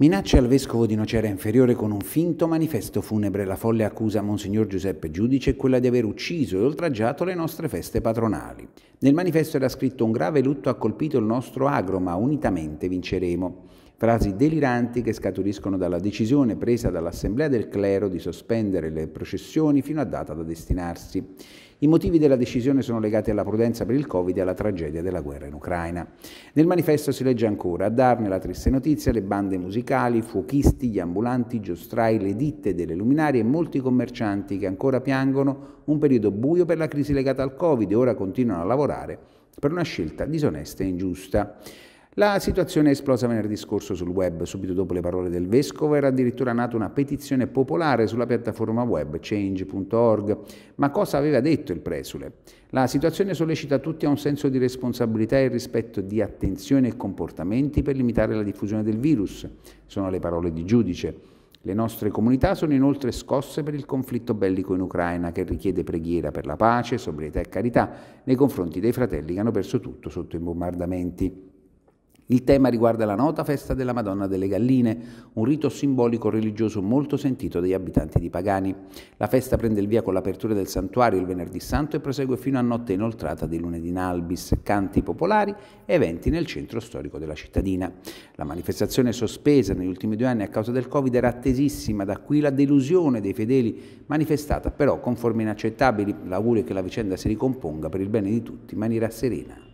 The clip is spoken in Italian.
Minaccia al vescovo di Nocera Inferiore con un finto manifesto funebre. La folle accusa Monsignor Giuseppe Giudice quella di aver ucciso e oltraggiato le nostre feste patronali. Nel manifesto era scritto un grave lutto ha colpito il nostro agro, ma unitamente vinceremo. Frasi deliranti che scaturiscono dalla decisione presa dall'Assemblea del Clero di sospendere le processioni fino a data da destinarsi. I motivi della decisione sono legati alla prudenza per il Covid e alla tragedia della guerra in Ucraina. Nel manifesto si legge ancora a darne la triste notizia le bande musicali, i fuochisti, gli ambulanti, i giostrai, le ditte delle luminarie e molti commercianti che ancora piangono un periodo buio per la crisi legata al Covid e ora continuano a lavorare per una scelta disonesta e ingiusta. La situazione è esplosa venerdì scorso sul web. Subito dopo le parole del vescovo era addirittura nata una petizione popolare sulla piattaforma web change.org. Ma cosa aveva detto il presule? La situazione sollecita tutti a un senso di responsabilità e rispetto di attenzione e comportamenti per limitare la diffusione del virus. Sono le parole di giudice. Le nostre comunità sono inoltre scosse per il conflitto bellico in Ucraina che richiede preghiera per la pace, sobrietà e carità nei confronti dei fratelli che hanno perso tutto sotto i bombardamenti. Il tema riguarda la nota festa della Madonna delle Galline, un rito simbolico religioso molto sentito dagli abitanti di Pagani. La festa prende il via con l'apertura del santuario il venerdì santo e prosegue fino a notte inoltrata di lunedì in albis, canti popolari e eventi nel centro storico della cittadina. La manifestazione sospesa negli ultimi due anni a causa del Covid era attesissima, da qui la delusione dei fedeli manifestata però con forme inaccettabili. L'augurio è che la vicenda si ricomponga per il bene di tutti in maniera serena.